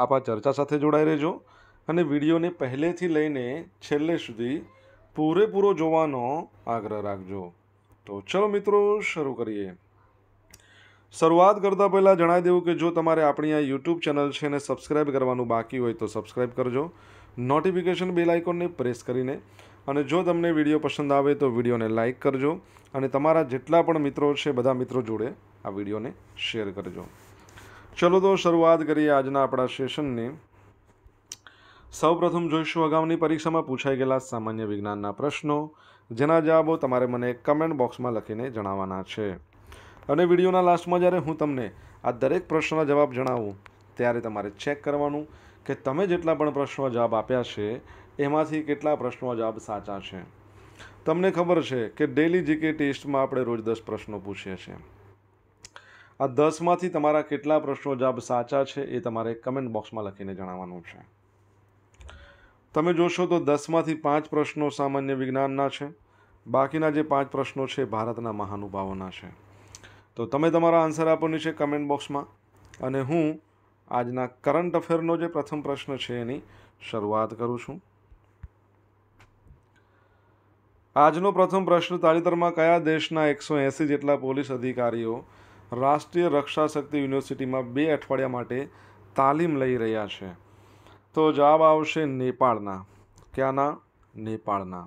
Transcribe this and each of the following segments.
આપ આ ચર્ચા સાથે જોડાઈ રહેજો અને વિડીયોને પહેલેથી લઈને છેલ્લે સુધી પૂરેપૂરો જોવાનો આગ્રહ રાખજો તો ચલો મિત્રો શરૂ કરીએ શરૂઆત કરતાં પહેલાં જણાવી દેવું કે જો તમારે આપણી આ યુટ્યુબ ચેનલ છે એને સબસ્ક્રાઇબ કરવાનું બાકી હોય તો સબસ્ક્રાઇબ કરજો નોટિફિકેશન બેલ આઇકોનને પ્રેસ કરીને અને જો તમને વિડીયો પસંદ આવે તો વિડીયોને લાઇક કરજો અને તમારા જેટલા પણ મિત્રો છે બધા મિત્રો જોડે આ વિડીયોને શેર કરજો ચલો તો શરૂઆત કરીએ આજના આપણા સેશનની સૌપ્રથમ જોઈશું અગાઉની પરીક્ષામાં પૂછાઈ ગયેલા સામાન્ય વિજ્ઞાનના પ્રશ્નો જેના જવાબો તમારે મને કમેન્ટ બોક્સમાં લખીને જણાવવાના છે અને વિડીયોના લાસ્ટમાં જ્યારે હું તમને આ દરેક પ્રશ્નના જવાબ જણાવું ત્યારે તમારે ચેક કરવાનું કે તમે જેટલા પણ પ્રશ્નો જવાબ આપ્યા છે એમાંથી કેટલા પ્રશ્નો જવાબ સાચા છે તમને ખબર છે કે ડેલી જીકે ટેસ્ટમાં આપણે રોજ દસ પ્રશ્નો પૂછીએ છીએ આ દસમાંથી તમારા કેટલા પ્રશ્નો જવાબ સાચા છે એ તમારે કમેન્ટ બોક્સમાં લખીને જણાવવાનું છે તમે જોશો તો દસમાંથી પાંચ પ્રશ્નો સામાન્ય વિજ્ઞાનના છે બાકીના જે પાંચ પ્રશ્નો છે ભારતના મહાનુભાવોના છે તો તમે તમારા આન્સર આપવાની છે કમેન્ટ બોક્સમાં અને હું આજના કરંટ અફેરનો જે પ્રથમ પ્રશ્ન છે એની શરૂઆત કરું છું આજનો પ્રથમ પ્રશ્ન તાજેતરમાં કયા દેશના એકસો એંસી જેટલા પોલીસ અધિકારીઓ રાષ્ટ્રીય રક્ષા શક્તિ યુનિવર્સિટીમાં બે અઠવાડિયા માટે તાલીમ લઈ રહ્યા છે તો જવાબ આવશે નેપાળના ક્યાંના નેપાળના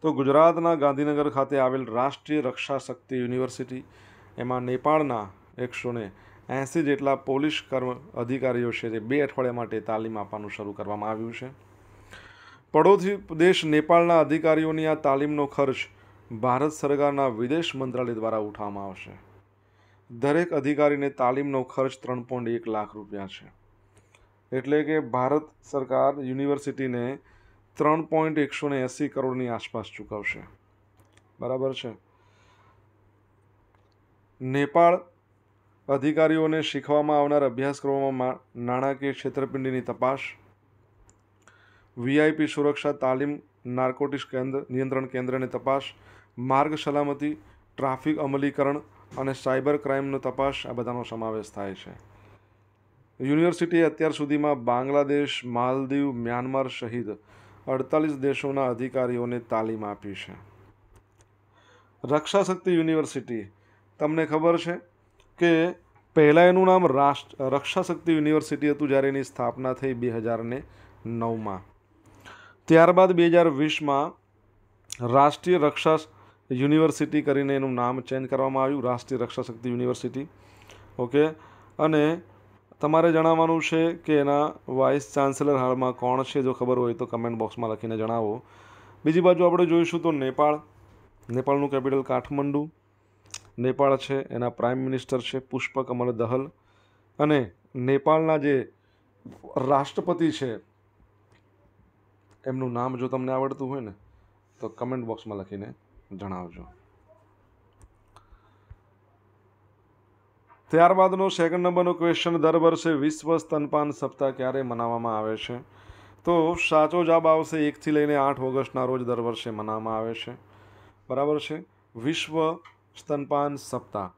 તો ગુજરાતના ગાંધીનગર ખાતે આવેલ રાષ્ટ્રીય રક્ષા શક્તિ યુનિવર્સિટી એમાં નેપાળના એકસો ને એંસી જેટલા પોલીસ કર્મ અધિકારીઓ છે તે બે અઠવાડિયા માટે તાલીમ આપવાનું શરૂ કરવામાં આવ્યું છે પડોશી દેશ નેપાળના અધિકારીઓની આ તાલીમનો ખર્ચ ભારત સરકારના વિદેશ મંત્રાલય દ્વારા ઉઠાવવામાં આવશે દરેક અધિકારીને તાલીમનો ખર્ચ ત્રણ પોઈન્ટ એક લાખ રૂપિયા છે એટલે કે ભારત સરકાર યુનિવર્સિટીને ત્રણ પોઈન્ટ એકસો ને એંસી કરોડની આસપાસ ચૂકવશે બરાબર છે નેપાળ અધિકારીઓને શીખવામાં આવનાર અભ્યાસક્રમોમાં નાણાકીય છેતરપિંડીની તપાસ વીઆઈપી સુરક્ષા તાલીમ નાર્કોટિક્સ કેન્દ્ર નિયંત્રણ કેન્દ્રની તપાસ માર્ગ સલામતી ટ્રાફિક અમલીકરણ અને સાયબર ક્રાઇમનો તપાસ આ બધાનો સમાવેશ થાય છે યુનિવર્સિટીએ અત્યાર સુધીમાં બાંગ્લાદેશ માલદીવ મ્યાનમાર સહિત અડતાલીસ દેશોના અધિકારીઓને તાલીમ આપી છે રક્ષાશક્તિ યુનિવર્સિટી તમને ખબર છે કે પહેલાં એનું નામ રાષ્ટ્ર રક્ષાશક્તિ યુનિવર્સિટી હતું જ્યારે એની સ્થાપના થઈ બે હજારને નવમાં ત્યારબાદ બે હજાર વીસમાં રાષ્ટ્રીય રક્ષા યુનિવર્સિટી કરીને એનું નામ ચેન્જ કરવામાં આવ્યું રાષ્ટ્રીય રક્ષા શક્તિ યુનિવર્સિટી ઓકે અને તમારે જણાવવાનું છે કે એના વાઇસ ચાન્સેલર હાલમાં કોણ છે જો ખબર હોય તો કમેન્ટ બોક્સમાં લખીને જણાવો બીજી બાજુ આપણે જોઈશું તો નેપાળ નેપાળનું કેપિટલ કાઠમંડુ નેપાળ છે એના પ્રાઇમ મિનિસ્ટર છે પુષ્પ કમલ દહલ અને નેપાળના જે રાષ્ટ્રપતિ છે એમનું નામ જો તમને આવડતું હોય ને તો કમેન્ટ બોક્સમાં લખીને જણાવજો ત્યારબાદનો સેકન્ડ નંબરનો ક્વેશ્ચન દર વર્ષે વિશ્વ સ્તનપાન સપ્તાહ ક્યારે મનાવવામાં આવે છે તો સાચો જવાબ આવશે એકથી લઈને આઠ ઓગસ્ટના રોજ દર વર્ષે મનાવવામાં આવે છે બરાબર છે વિશ્વ સ્તનપાન સપ્તાહ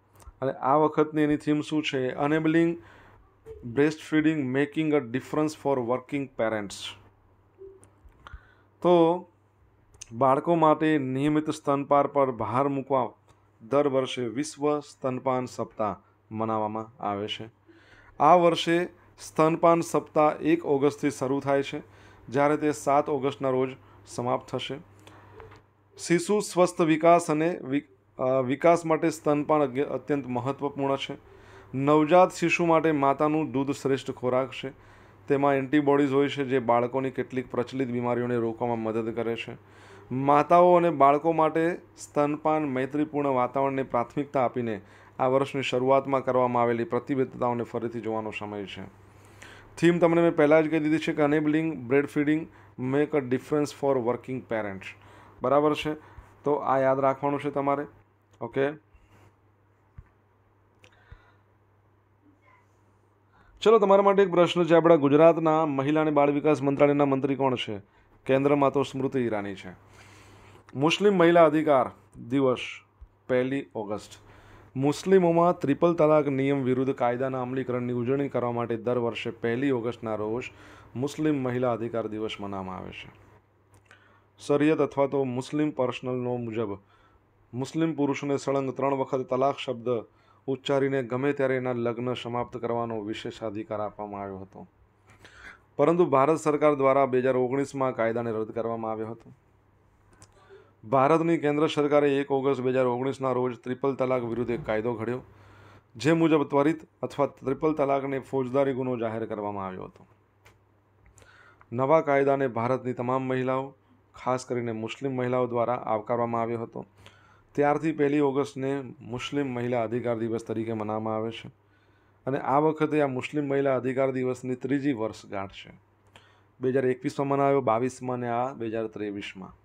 અને આ વખતની એની થીમ શું છે enabling breastfeeding making a difference for working parents તો બાળકો માટે નિયમિત સ્તનપાન પર ભાર મૂકવા દર વર્ષે વિશ્વ સ્તનપાન સપ્તાહ મનાવવામાં આવે છે આ વર્ષે સ્તનપાન સપ્તાહ એક ઓગસ્ટથી શરૂ થાય છે જ્યારે તે સાત ઓગસ્ટના રોજ સમાપ્ત થશે શિશુ સ્વસ્થ વિકાસ અને વિકાસ માટે સ્તનપાન અત્યંત મહત્વપૂર્ણ છે નવજાત શિશુ માટે માતાનું દૂધ શ્રેષ્ઠ ખોરાક છે તેમાં એન્ટીબોડીઝ હોય છે જે બાળકોની કેટલીક પ્રચલિત બીમારીઓને રોકવામાં મદદ કરે છે માતાઓ અને બાળકો માટે સ્તનપાન મૈત્રીપૂર્ણ વાતાવરણને પ્રાથમિકતા આપીને આ વર્ષની શરૂઆતમાં કરવામાં આવેલી પ્રતિબદ્ધતાઓને ફરીથી જોવાનો સમય છે થીમ તમને મેં પહેલાં જ કહી દીધી છે કે enabling breastfeeding make a difference for working parents બરાબર છે તો આ યાદ રાખવાનું છે તમારે ઓકે ચલો તમારા માટે એક પ્રશ્ન છે આપણા ગુજરાતના મહિલા અને બાળ વિકાસ મંત્રાલયના મંત્રી કોણ છે કેન્દ્રમાં તો સ્મૃતિ ઈરાની છે મુસ્લિમ મહિલા અધિકાર દિવસ પહેલી ઓગસ્ટ મુસ્લિમોમાં ત્રિપલ તલાક નિયમ વિરુદ્ધ કાયદાના અમલીકરણની ઉજવણી કરવા માટે દર વર્ષે પહેલી ઓગસ્ટના રોજ મુસ્લિમ મહિલા અધિકાર દિવસ મનાવવામાં આવે છે શરિયત અથવા તો મુસ્લિમ પર્સનલનો મુજબ મુસ્લિમ પુરુષોને સળંગ ત્રણ વખત તલાક શબ્દ ઉચ્ચારીને ગમે ત્યારે એના લગ્ન સમાપ્ત કરવાનો વિશેષ અધિકાર આપવામાં આવ્યો હતો પરંતુ ભારત સરકાર દ્વારા બે હજાર ઓગણીસમાં કાયદાને રદ કરવામાં આવ્યો હતો ભારતની કેન્દ્ર સરકારે એક ઓગસ્ટ બે હજાર ઓગણીસના રોજ ત્રિપલ તલાક વિરુદ્ધ એક કાયદો ઘડ્યો જે મુજબ ત્વરિત અથવા ત્રિપલ તલાકને ફોજદારી ગુનો જાહેર કરવામાં આવ્યો હતો નવા કાયદાને ભારતની તમામ મહિલાઓ ખાસ કરીને મુસ્લિમ મહિલાઓ દ્વારા આવકારવામાં આવ્યો હતો ત્યારથી પહેલી ઓગસ્ટને મુસ્લિમ મહિલા અધિકાર દિવસ તરીકે મનાવવામાં આવે છે અને આ વખતે આ મુસ્લિમ મહિલા અધિકાર દિવસની ત્રીજી વર્ષગાંઠ છે બે હજાર એકવીસમાં મનાવ્યો બાવીસમાં અને આ બે હજાર ત્રેવીસમાં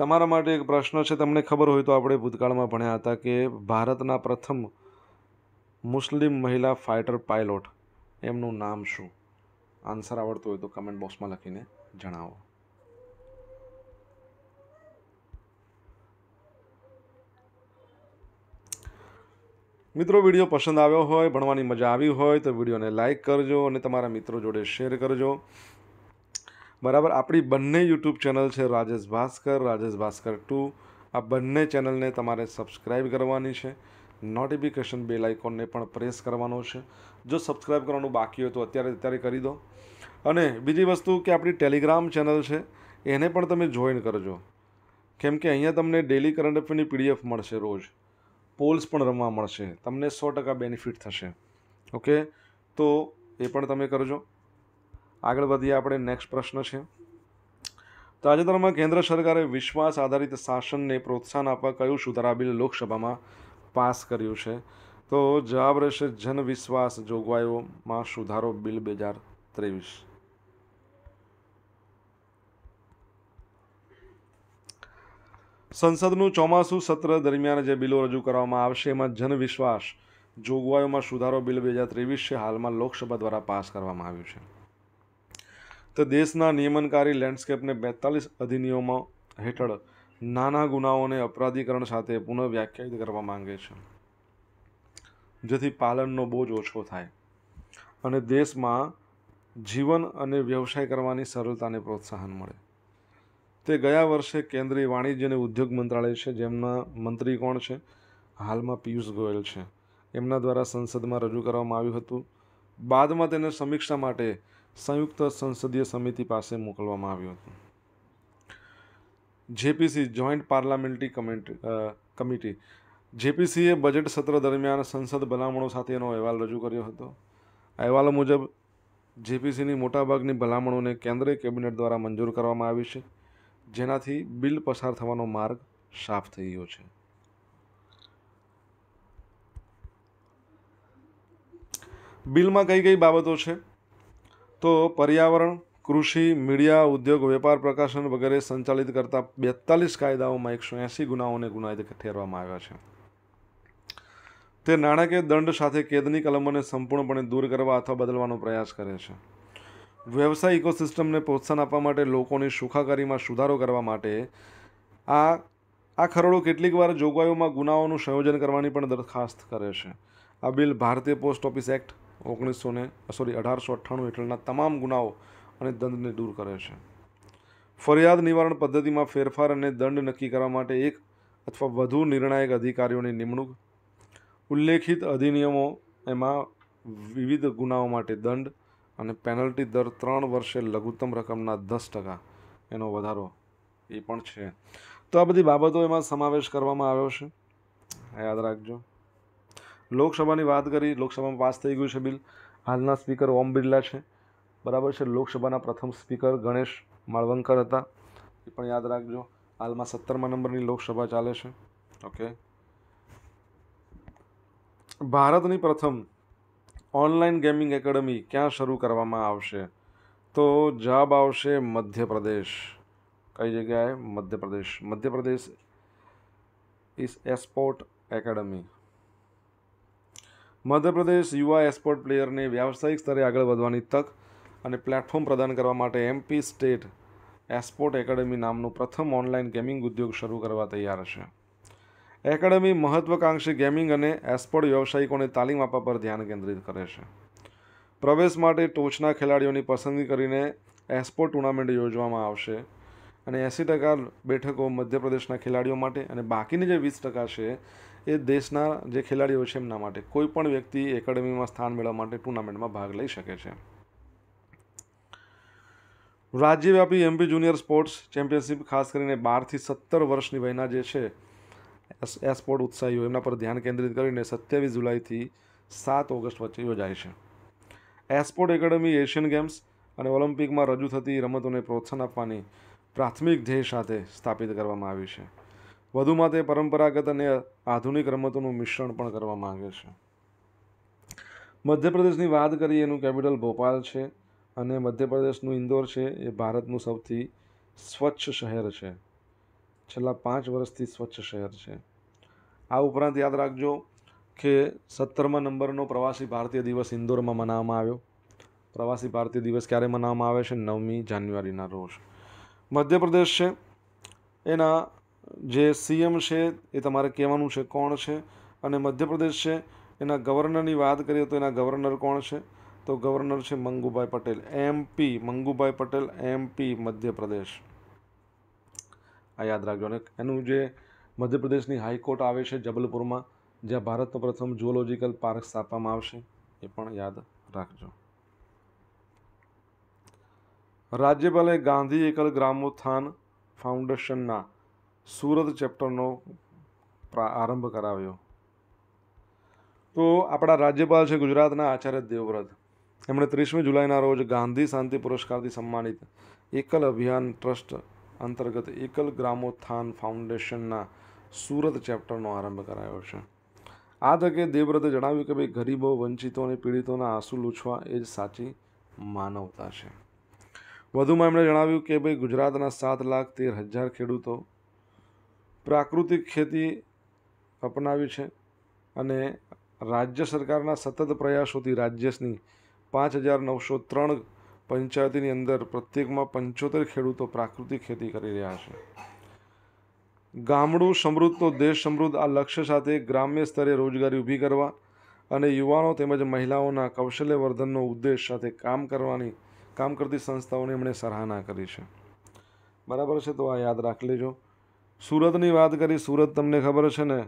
તમારા માટે એક પ્રશ્ન છે તમને ખબર હોય તો આપણે ભૂતકાળમાં ભણ્યા હતા કે ભારતના પ્રથમ મુસ્લિમ મહિલા ફાઇટર પાયલોટ એમનું નામ શું આન્સર આવડતો હોય તો કમેન્ટ બોક્સમાં લખીને જણાવો મિત્રો વિડીયો પસંદ આવ્યો હોય ભણવાની મજા આવી હોય તો વિડીયોને લાઇક કરજો અને તમારા મિત્રો જોડે શેર કરજો બરાબર આપણી બંને યુટ્યુબ ચેનલ છે રાજેશ ભાસ્કર રાજેશ ભાસ્કર ટુ આ બંને ચેનલને તમારે સબસ્ક્રાઈબ કરવાની છે નોટિફિકેશન બેલ આઇકોનને પણ પ્રેસ કરવાનો છે જો સબસ્ક્રાઈબ કરવાનું બાકી હોય તો અત્યારે અત્યારે કરી દો અને બીજી વસ્તુ કે આપણી ટેલિગ્રામ ચેનલ છે એને પણ તમે જોઈન કરજો કેમ કે અહીંયા તમને ડેલી કરંટ અફેરની પીડીએફ મળશે રોજ પોલ્સ પણ રમવા મળશે તમને સો ટકા બેનિફિટ થશે ઓકે તો એ પણ તમે કરજો આગળ વધીએ આપણે નેક્સ્ટ પ્રશ્ન છે તાજેતરમાં કેન્દ્ર સરકારે વિશ્વાસ આધારિત શાસનને પ્રોત્સાહન આપવા કયું સુધારા બિલ લોકસભામાં પાસ કર્યું છે તો જવાબ રહેશે જનવિશ્વાસ જોગવાઈઓમાં સુધારો બિલ બે હજાર ત્રેવીસ સંસદનું ચોમાસું સત્ર દરમિયાન જે બિલો રજૂ કરવામાં આવશે એમાં જનવિશ્વાસ જોગવાઈઓમાં સુધારો બિલ બે હજાર ત્રેવીસ છે હાલમાં લોકસભા દ્વારા પાસ કરવામાં આવ્યું છે તો દેશના નિયમનકારી લેન્ડસ્કેપને બેતાલીસ અધિનિયમો હેઠળ નાના ગુનાઓને અપરાધીકરણ સાથે પુનઃવ્યાખ્યાયિત કરવા માંગે છે જેથી પાલનનો બોજ ઓછો થાય અને દેશમાં જીવન અને વ્યવસાય કરવાની સરળતાને પ્રોત્સાહન મળે તે ગયા વર્ષે કેન્દ્રીય વાણિજ્ય અને ઉદ્યોગ મંત્રાલય છે જેમના મંત્રી કોણ છે હાલમાં પિયુષ ગોયલ છે એમના દ્વારા સંસદમાં રજૂ કરવામાં આવ્યું હતું બાદમાં તેને સમીક્ષા માટે સંયુક્ત સંસદીય સમિતિ પાસે મોકલવામાં આવ્યું હતું JPC joint parliamentary committee committee જેપીસીએ બજેટ સત્ર દરમિયાન સંસદ ભલામણો સાથેનો અહેવાલ રજૂ કર્યો હતો અહેવાલ મુજબ જેપીસીની મોટાભાગની ભલામણોને કેન્દ્રીય કેબિનેટ દ્વારા મંજૂર કરવામાં આવી છે જેનાથી બિલ પસાર થવાનો માર્ગ સાફ થઈ ગયો છે બિલમાં કઈ કઈ બાબતો છે તો પર્યાવરણ કૃષિ મીડિયા ઉદ્યોગ વેપાર પ્રકાશન વગેરે સંચાલિત કરતા બેતાલીસ કાયદાઓમાં એકસો એંસી ગુનાઓને ગુનાહિત ઠેરવામાં આવ્યા છે તે નાણાકીય દંડ સાથે કેદની કલમોને સંપૂર્ણપણે દૂર કરવા અથવા બદલવાનો પ્રયાસ કરે છે વ્યવસાય ઇકોસિસ્ટમને પ્રોત્સાહન આપવા માટે લોકોની સુખાકારીમાં સુધારો કરવા માટે આ આ ખરડો કેટલીક વાર જોગવાઈઓમાં ગુનાઓનું સંયોજન કરવાની પણ દરખાસ્ત કરે છે આ બિલ ભારતીય પોસ્ટ ઓફિસ એક્ટ ઓગણીસો ને સોરી અઢારસો અઠ્ઠાણું હેઠળના તમામ ગુનાઓ અને દંડને દૂર કરે છે ફરિયાદ નિવારણ પદ્ધતિમાં ફેરફાર અને દંડ નક્કી કરવા માટે એક અથવા વધુ નિર્ણાયક અધિકારીઓની નિમણૂક ઉલ્લેખિત અધિનિયમો એમાં વિવિધ ગુનાઓ માટે દંડ અને પેનલ્ટી દર ત્રણ વર્ષે લઘુત્તમ રકમના દસ ટકા એનો વધારો એ પણ છે તો આ બધી બાબતો એમાં સમાવેશ કરવામાં આવ્યો છે યાદ રાખજો લોકસભાની વાત કરી લોકસભામાં પાસ થઈ ગયું છે બિલ હાલના સ્પીકર ઓમ બિરલા છે બરાબર છે લોકસભાના પ્રથમ સ્પીકર ગણેશ માળવંકર હતા એ પણ યાદ રાખજો હાલમાં સત્તરમા નંબરની લોકસભા ચાલે છે ઓકે ભારતની પ્રથમ ઓનલાઈન ગેમિંગ એકેડમી ક્યાં શરૂ કરવામાં આવશે તો જવાબ આવશે મધ્યપ્રદેશ કઈ જગ્યાએ Madhya Pradesh Madhya Pradesh is esport academy Madhya Pradesh યુવા એસ્પોર્ટ પ્લેયરને વ્યાવસાયિક સ્તરે આગળ વધવાની તક અને પ્લેટફોર્મ પ્રદાન કરવા માટે એમપી સ્ટેટ એસ્પોર્ટ એકેડમી નામનું પ્રથમ ઓનલાઈન ગેમિંગ ઉદ્યોગ શરૂ કરવા તૈયાર છે એકેડમી મહત્વાકાંક્ષી ગેમિંગ અને એસ્પોર્ટ વ્યવસાયિકોને તાલીમ આપવા પર ધ્યાન કેન્દ્રિત કરે છે પ્રવેશ માટે ટોચના ખેલાડીઓની પસંદગી કરીને એસ્પોર્ટ ટુર્નામેન્ટ યોજવામાં આવશે અને એંસી ટકા બેઠકો મધ્યપ્રદેશના ખેલાડીઓ માટે અને બાકીની જે વીસ ટકા છે એ દેશના જે ખેલાડીઓ છે એમના માટે કોઈ પણ વ્યક્તિ એકેડેમીમાં સ્થાન મેળવવા માટે ટુર્નામેન્ટમાં ભાગ લઈ શકે છે રાજ્યવ્યાપી એમપી જુનિયર સ્પોર્ટ્સ ચેમ્પિયનશિપ ખાસ કરીને બારથી સત્તર વર્ષની વયના જે છે એ સ્પોર્ટ ઉત્સાહીઓ એમના પર ધ્યાન કેન્દ્રિત કરીને સત્યાવીસ જુલાઈથી સાત ઓગસ્ટ વચ્ચે યોજાય છે એસ્પોર્ટ એકેડેમી એશિયન ગેમ્સ અને ઓલિમ્પિકમાં રજૂ થતી રમતોને પ્રોત્સાહન આપવાની પ્રાથમિક ધ્યેય સાથે સ્થાપિત કરવામાં આવી છે વધુમાં તે પરંપરાગત અને આધુનિક રમતોનું મિશ્રણ પણ કરવા માગે છે મધ્યપ્રદેશની વાત કરીએ એનું કેપિટલ ભોપાલ છે અને મધ્યપ્રદેશનું ઇન્દોર છે એ ભારતનું સૌથી સ્વચ્છ શહેર છે છેલ્લા પાંચ વર્ષથી સ્વચ્છ શહેર છે આ ઉપરાંત યાદ રાખજો કે સત્તરમા નંબરનો પ્રવાસી ભારતીય દિવસ ઇન્દોરમાં મનાવવામાં આવ્યો પ્રવાસી ભારતીય દિવસ ક્યારે મનાવવામાં આવે છે નવમી જાન્યુઆરીના રોજ મધ્યપ્રદેશ છે એના જે સીએમ છે એ તમારે કહેવાનું છે કોણ છે અને મધ્યપ્રદેશ છે એના ગવર્નરની વાત કરીએ તો એના ગવર્નર કોણ છે તો ગવર્નર છે મંગુભાઈ પટેલ એમપી મંગુભાઈ પટેલ એમપી મધ્યપ્રદેશ આ યાદ રાખજો અને એનું જે મધ્યપ્રદેશની હાઈકોર્ટ આવે છે જબલપુરમાં જ્યાં ભારતનો પ્રથમ જુઓલોજિકલ પાર્ક સ્થાપવામાં આવશે એ પણ યાદ રાખજો રાજ્યપાલે ગાંધી એકલ ગ્રામોત્થાન ફાઉન્ડેશનના સુરત ચેપ્ટરનો આરંભ કરાવ્યો તો આપણા રાજ્યપાલ છે ગુજરાતના આચાર્ય દેવવ્રત એમણે ત્રીસમી જુલાઈના રોજ ગાંધી શાંતિ પુરસ્કારથી સન્માનિત એકલ અભિયાન ટ્રસ્ટ અંતર્ગત એકલ ગ્રામોત્થાન ફાઉન્ડેશનના સુરત ચેપ્ટરનો આરંભ કરાયો છે આ તકે દેવવ્રતે જણાવ્યું કે ભાઈ ગરીબો વંચિતો અને પીડિતોના આંસુ લૂછવા એ જ સાચી માનવતા છે વધુમાં એમણે જણાવ્યું કે ભાઈ ગુજરાતના સાત લાખ તેર હજાર ખેડૂતો પ્રાકૃતિક ખેતી અપનાવી છે અને રાજ્ય સરકારના સતત પ્રયાસોથી રાજ્યની પાંચ હજાર નવસો ત્રણ પંચાયતની અંદર પ્રત્યેકમાં પંચોતેર ખેડૂતો પ્રાકૃતિક ખેતી કરી રહ્યા છે ગામડું સમૃદ્ધ તો દેશ સમૃદ્ધ આ લક્ષ્ય સાથે ગ્રામ્ય સ્તરે રોજગારી ઊભી કરવા અને યુવાનો તેમજ મહિલાઓના કૌશલ્યવર્ધનનો ઉદ્દેશ સાથે કામ કરવાની કામ કરતી સંસ્થાઓની એમણે સરાહના કરી છે બરાબર છે તો આ યાદ રાખી લેજો સુરતની વાત કરી સુરત તમને ખબર છે ને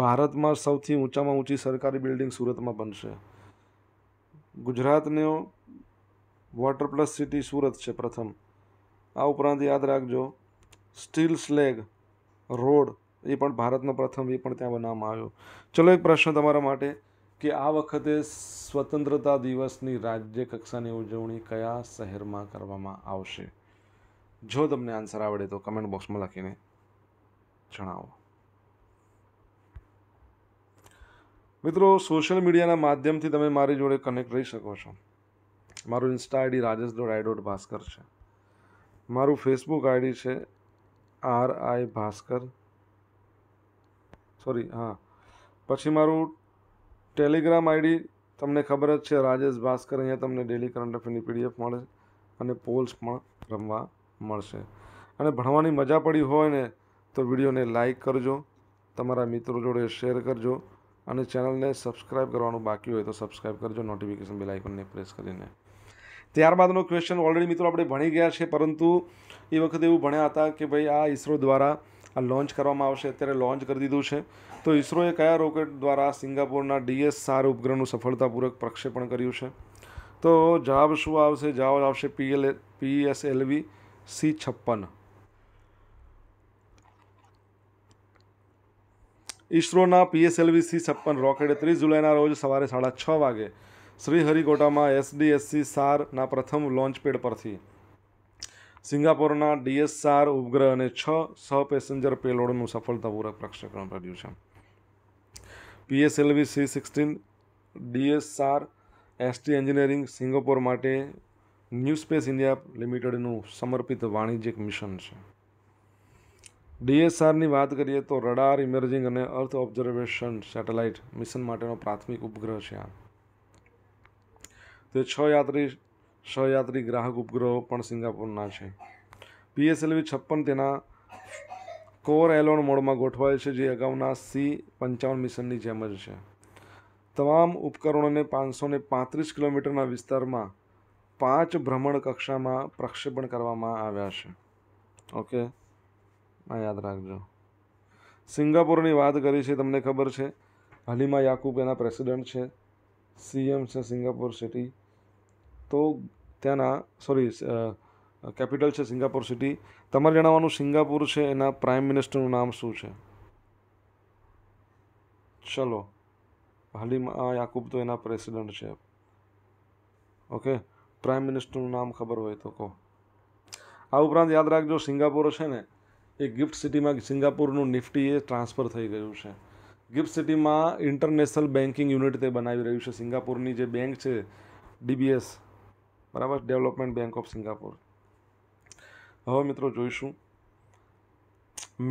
ભારતમાં સૌથી ઊંચામાં ઊંચી સરકારી બિલ્ડિંગ સુરતમાં બનશે ગુજરાતનો વોટર પ્લસ સિટી સુરત છે પ્રથમ આ ઉપરાંત યાદ રાખજો સ્ટીલ સ્લેગ રોડ એ પણ ભારતનો પ્રથમ એ પણ ત્યાં બનાવવામાં આવ્યો ચલો એક પ્રશ્ન તમારા માટે કે આ વખતે સ્વતંત્રતા દિવસની રાજ્ય કક્ષાની ઉજવણી કયા શહેરમાં કરવામાં આવશે જો તમને આન્સર આવડે તો કમેન્ટ બોક્સમાં લખીને જણાવો મિત્રો સોશિયલ મીડિયાના માધ્યમથી તમે મારી જોડે કનેક્ટ રહી શકો છો મારું Insta ID Rajesh dot I dot Bhaskar છે મારું ફેસબુક આઈડી છે આર આઈ ભાસ્કર સોરી હા પછી મારું ટેલિગ્રામ આઈડી તમને ખબર જ છે રાજેશ ભાસ્કર અહીંયા તમને ડેલી કરંટ અફેરની પીડીએફ મળે અને પોલ્સ પણ રમવા મળશે અને ભણવાની મજા પડી હોય ને તો વિડીયોને લાઇક કરજો તમારા મિત્રો જોડે શેર કરજો અને ચેનલને સબસ્ક્રાઇબ કરવાનું બાકી હોય તો સબસ્ક્રાઇબ કરજો નોટિફિકેશન બેલ આઇકોનને પ્રેસ કરીને ત્યારબાદનો ક્વેશ્ચન ઓલરેડી મિત્રો આપણે ભણી ગયા છે પરંતુ એ વખતે એવું ભણ્યા હતા કે ભાઈ આ ઇસરો દ્વારા આ લોન્ચ કરવામાં આવશે અત્યારે લોન્ચ કરી દીધું છે તો ઇસરોએ કયા રોકેટ દ્વારા સિંગાપોરના ડીએસ સાર ઉપગ્રહનું સફળતાપૂર્વક પ્રક્ષેપણ કર્યું છે તો જવાબ શું આવશે જવાબ આવશે પીએલ પીએસએલવી સી છપ્પન ઇસરોના પીએસએલવી સી છપ્પન રોકેટે ત્રીસ જુલાઈના રોજ સવારે સાડા છ વાગે શ્રીહરિકોટામાં એસડીએસસી સારના પ્રથમ લોન્ચ પેડ પરથી સિંગાપોરના ડીએસઆર ઉપગ્રહ અને છ સહ પેસેન્જર પેલોડનું સફળતાપૂર્વક પ્રક્ષેપણ કર્યું છે PSLV C sixteen DSR ST engineering Singapore માટે ન્યૂ સ્પેસ ઇન્ડિયા લિમિટેડનું સમર્પિત વાણિજ્યિક મિશન છે ડીએસઆરની વાત કરીએ તો રડાર ઇમર્જિંગ અને અર્થ ઓબ્ઝર્વેશન સેટેલાઇટ મિશન માટેનો પ્રાથમિક ઉપગ્રહ છે આ તે છ યાત્રી સહયાત્રી ગ્રાહક ઉપગ્રહો પણ સિંગાપુરના છે પીએસએલવી છપ્પન તેના કોર એલોન મોડમાં ગોઠવાયેલ છે જે અગાઉના સી પંચાવન મિશનની જેમ જ છે તમામ ઉપકરણોને પાંચસો ને પાંત્રીસ કિલોમીટરના વિસ્તારમાં પાંચ ભ્રમણ કક્ષામાં પ્રક્ષેપણ કરવામાં આવ્યા છે ઓકે આ યાદ રાખજો સિંગાપોરની વાત કરી છે તમને ખબર છે હલીમા યાકુબ એના પ્રેસિડેન્ટ છે સીએમ છે સિંગાપોર સિટી તો ત્યાંના સોરી કેપિટલ છે સિંગાપુર સિટી તમારે જણાવવાનું સિંગાપુર છે એના પ્રાઇમ મિનિસ્ટરનું નામ શું છે ચલો હાલીમાં યાકુબ તો એના પ્રેસિડેન્ટ છે ઓકે પ્રાઇમ મિનિસ્ટરનું નામ ખબર હોય તો કહો આ ઉપરાંત યાદ રાખજો સિંગાપુર છે ને એ ગિફ્ટ સિટીમાં સિંગાપુરનું નિફ્ટી એ ટ્રાન્સફર થઈ ગયું છે ગિફ્ટ સિટીમાં ઇન્ટરનેશનલ બેન્કિંગ યુનિટ તે બનાવી રહ્યું છે સિંગાપુરની જે બેંક છે ડીબીએસ બરાબર ડેવલપમેન્ટ બેંક ઓફ સિંગાપુર હવે મિત્રો જોઈશું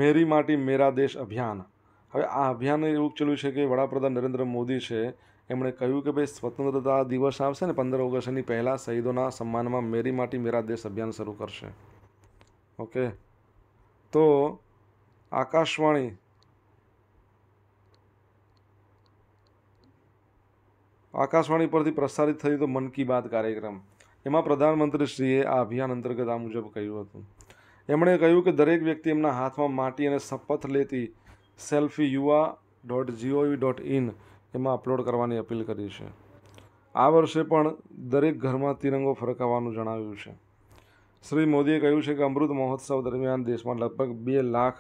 મેરી માટી મેરા દેશ અભિયાન હવે આ અભિયાન એવું ચાલ્યું છે કે વડાપ્રધાન નરેન્દ્ર મોદી છે એમણે કહ્યું કે ભાઈ સ્વતંત્રતા દિવસ આવશે ને પંદર ઓગસ્ટની પહેલાં શહીદોના સન્માનમાં મેરી માટી મેરા દેશ અભિયાન શરૂ કરશે ઓકે તો આકાશવાણી આકાશવાણી પરથી પ્રસારિત થયું તો મન કી બાત કાર્યક્રમ એમાં પ્રધાનમંત્રીશ્રીએ આ અભિયાન અંતર્ગત આ મુજબ કહ્યું હતું એમણે કહ્યું કે દરેક વ્યક્તિ એમના હાથમાં માટી અને શપથ લેતી selfie Yuva dot GOV dot in એમાં અપલોડ કરવાની અપીલ કરી છે આ વર્ષે પણ દરેક ઘરમાં તિરંગો ફરકાવવાનું જણાવ્યું છે શ્રી મોદીએ કહ્યું છે કે અમૃત મહોત્સવ દરમિયાન દેશમાં લગભગ બે લાખ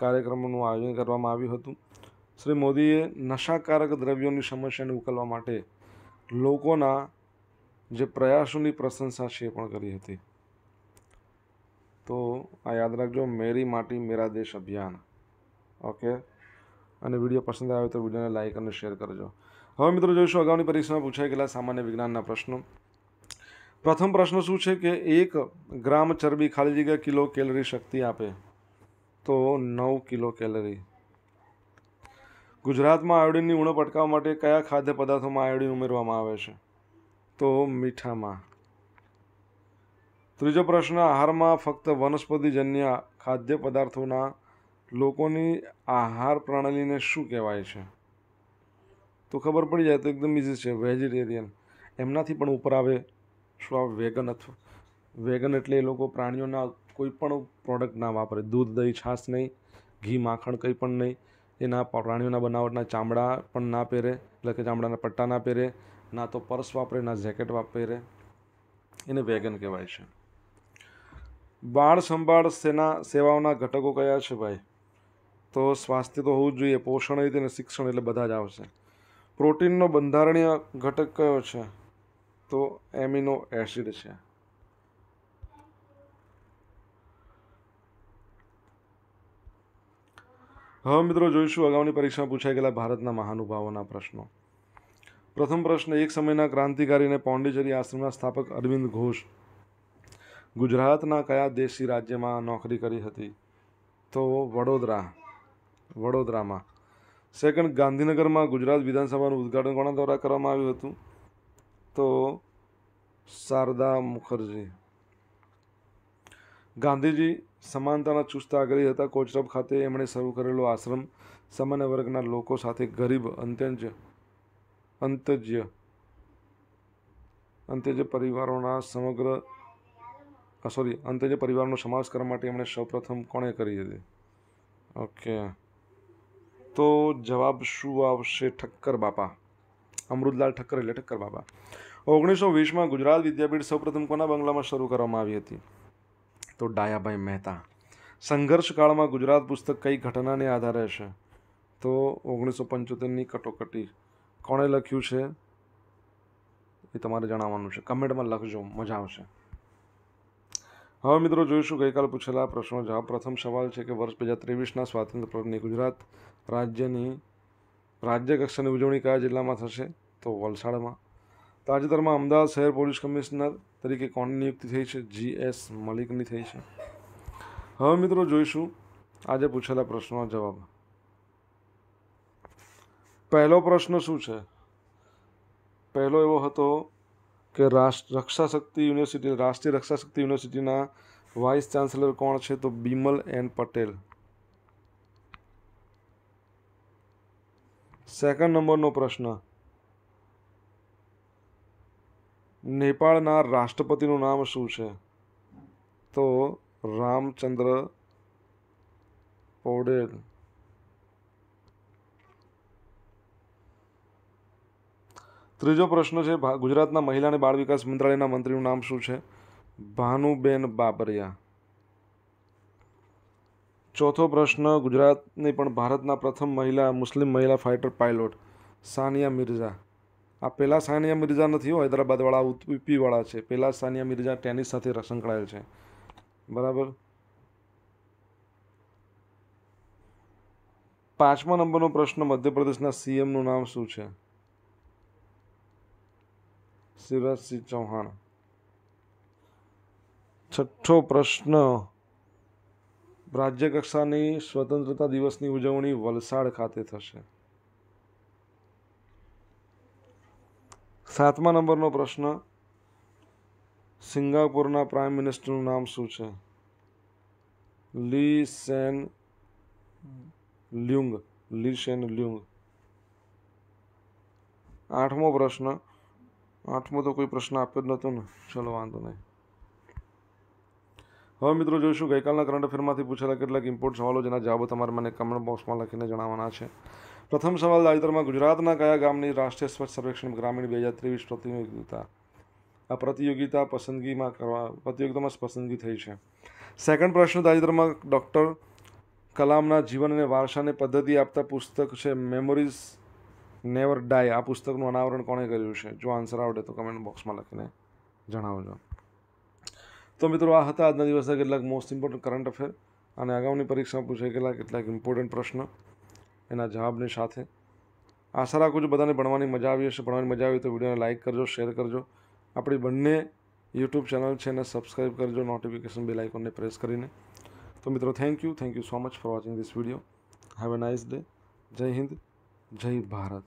કાર્યક્રમોનું આયોજન કરવામાં આવ્યું હતું શ્રી મોદીએ નશાકારક દ્રવ્યોની સમસ્યાને ઉકેલવા માટે લોકોના જે પ્રયાસોની પ્રશંસા છે એ પણ કરી હતી તો આ યાદ રાખજો મેરી માટી મેરા દેશ અભિયાન ઓકે અને વિડીયો પસંદ આવ્યો તો વિડીયોને લાઇક અને શેર કરજો હવે મિત્રો જોઈશું અગાઉની પરીક્ષામાં પૂછાઈ ગયેલા સામાન્ય વિજ્ઞાનના પ્રશ્નો પ્રથમ પ્રશ્ન શું છે કે એક ગ્રામ ચરબી ખાલી જગ્યા કિલો કેલરી શક્તિ આપે તો નવ કિલો કેલરી ગુજરાતમાં આયોડિનની ઉણપ અટકાવવા માટે કયા ખાદ્ય પદાર્થોમાં આયોડિન ઉમેરવામાં આવે છે તો મીઠામાં ત્રીજો પ્રશ્ન આહારમાં ફક્ત વનસ્પતિજન્ય ખાદ્ય પદાર્થોના લોકોની આહાર પ્રણાલીને શું કહેવાય છે તો ખબર પડી જાય તો એકદમ ઇઝી છે વેજીટેરિયન એમનાથી પણ ઉપર આવે શું આ વેગન અથવા વેગન એટલે એ લોકો પ્રાણીઓના કોઈ પણ પ્રોડક્ટ ના વાપરે દૂધ દહીં છાશ નહીં ઘી માખણ કંઈ પણ નહીં એના પ્રાણીઓના બનાવટના ચામડા પણ ના પહેરે એટલે કે ચામડાના પટ્ટા ના પહેરે ના તો પર્સ વાપરે ના જેકેટ વાપરે એને વેગન કહેવાય છે બાળ સંભાળ સેના સેવાઓના ઘટકો કયા છે ભાઈ તો સ્વાસ્થ્ય તો હોવું જ જોઈએ પોષણ રીતે અને શિક્ષણ એટલે બધા જ આવશે પ્રોટીનનો બંધારણીય ઘટક કયો છે તો એમિનો એસિડ છે હવે મિત્રો જોઈશું અગાઉની પરીક્ષામાં પૂછાઈ ગયેલા ભારતના મહાનુભાવોના પ્રશ્નો પ્રથમ પ્રશ્ન એક સમયના ક્રાંતિકારીને પોંડિચેરી આશ્રમના સ્થાપક અરવિંદ ઘોષ ગુજરાતના કયા દેશી રાજ્યમાં નોકરી કરી હતી તો વડોદરા વડોદરામાં સેકન્ડ ગાંધીનગરમાં ગુજરાત વિધાનસભાનું ઉદ્ઘાટન કોના દ્વારા કરવામાં આવ્યું હતું તો શારદા મુખર્જી ગાંધીજી સમાનતાના ચુસ્ત આગ્રહી હતા કોચરબ ખાતે એમણે શરૂ કરેલો આશ્રમ સામાન્ય વર્ગના લોકો સાથે ગરીબ અંત્યજ અંતજ્ય અંતજ્ય પરિવારોના સમગ્ર સોરી અંતજ્ય પરિવારનો સમાવેશ કરવા માટે એમણે સૌપ્રથમ કોણે કરી હતી ઓકે તો જવાબ શું આવશે ઠક્કર બાપા અમૃતલાલ ઠક્કર એટલે ઠક્કર બાપા ઓગણીસો વીસમાં ગુજરાત વિદ્યાપીઠ સૌપ્રથમ કોના બંગલામાં શરૂ કરવામાં આવી હતી તો ડાયાભાઈ મહેતા સંઘર્ષ કાળમાં ગુજરાત પુસ્તક કઈ ઘટનાને આધારે છે તો ઓગણીસો પંચોતેરની કટોકટી કોણે લખ્યું છે એ તમારે જણાવવાનું છે કમેન્ટમાં લખજો મજા આવશે હવે મિત્રો જોઈશું ગઈકાલ પૂછેલા પ્રશ્નો જવાબ પ્રથમ સવાલ છે કે વર્ષ બે હજાર ત્રેવીસના સ્વાતંત્ર્ય પર્વની ગુજરાત રાજ્યની રાજ્ય કક્ષાની ઉજવણી કયા જિલ્લામાં થશે તો વલસાડમાં તાજેતરમાં અમદાવાદ શહેર પોલીસ કમિશનર તરીકે કોણની નિયુક્તિ થઈ છે જી એસ મલિકની થઈ છે હવે મિત્રો જોઈશું આજે પૂછેલા પ્રશ્નોના જવાબ પહેલો પ્રશ્ન શું છે પહેલો એવો હતો કે રાષ્ટ્ર રક્ષાશક્તિ યુનિવર્સિટી રાષ્ટ્રીય રક્ષાશક્તિ યુનિવર્સિટીના વાઇસ ચાન્સેલર કોણ છે તો બિમલ એન પટેલ સેકન્ડ નંબરનો પ્રશ્ન નેપાળના રાષ્ટ્રપતિનું નામ શું છે તો રામચંદ્ર પોડેલ ત્રીજો પ્રશ્ન છે ગુજરાતના મહિલા અને બાળ વિકાસ મંત્રાલયના મંત્રીનું નામ શું છે ભાનુબેન બાબરિયા ચોથો પ્રશ્ન ગુજરાતની પણ ભારતના પ્રથમ મહિલા મુસ્લિમ મહિલા ફાઇટર પાયલોટ સાનિયા મિર્ઝા આ પહેલાં સાનિયા મિર્ઝા નથી હોય હૈદરાબાદવાળા ઉપીવાળા છે પહેલાં સાનિયા મિર્ઝા ટેનિસ સાથે સંકળાયેલ છે બરાબર પાંચમા નંબરનો પ્રશ્ન મધ્યપ્રદેશના સીએમનું નામ શું છે શિવરાજસિંહ ચૌહાણ છઠ્ઠો પ્રશ્ન રાજ્યકક્ષાની સ્વતંત્રતા દિવસની ઉજવણી વલસાડ ખાતે થશે સાતમા નંબરનો પ્રશ્ન સિંગાપુરના પ્રાઇમ મિનિસ્ટરનું નામ શું છે લી સેન લ્યુંગ લી સેન લ્યુંગ આઠમો પ્રશ્ન આઠમો તો કોઈ પ્રશ્ન આપ્યો જ નહોતો ને ચલો વાંધો નહીં હવે મિત્રો જોઈશું ગઈકાલના કરંટ અફેરમાંથી પૂછેલા કેટલાક ઇમ્પોર્ટ સવાલો જેના જવાબો તમારે મને કમેન્ટ બોક્સમાં લખીને જણાવવાના છે પ્રથમ સવાલ તાજેતરમાં ગુજરાતના કયા ગામની રાષ્ટ્રીય સ્વચ્છ સર્વેક્ષણ ગ્રામીણ બે હજાર ત્રેવીસ પ્રતિયોગિતા આ પ્રતિયોગિતા પસંદગીમાં કરવા પ્રતિયોગિતામાં પસંદગી થઈ છે સેકન્ડ પ્રશ્ન તાજેતરમાં ડૉક્ટર કલામના જીવન અને વારસાને પદ્ધતિ આપતા પુસ્તક છે મેમોરીઝ નેવર ડાય આ પુસ્તકનું અનાવરણ કોણે કર્યું છે જો આન્સર આવડે તો કમેન્ટ બોક્સમાં લખીને જણાવજો તો મિત્રો આ હતા આજના દિવસના કેટલાક મોસ્ટ ઇમ્પોર્ટન્ટ કરંટ અફેર અને અગાઉની પરીક્ષામાં પૂછાઈ ગયેલા કેટલાક ઇમ્પોર્ટન્ટ પ્રશ્ન એના જવાબની સાથે આશા રાખું છું બધાને ભણવાની મજા આવી હશે ભણવાની મજા આવી તો વિડીયોને લાઇક કરજો શેર કરજો આપણી બંને યુટ્યુબ ચેનલ છે એને સબસ્ક્રાઈબ કરજો નોટિફિકેશન બેલ આઇકોનને પ્રેસ કરીને તો મિત્રો thank you thank you so much for watching this video have a nice day જય હિન્દ જય ભારત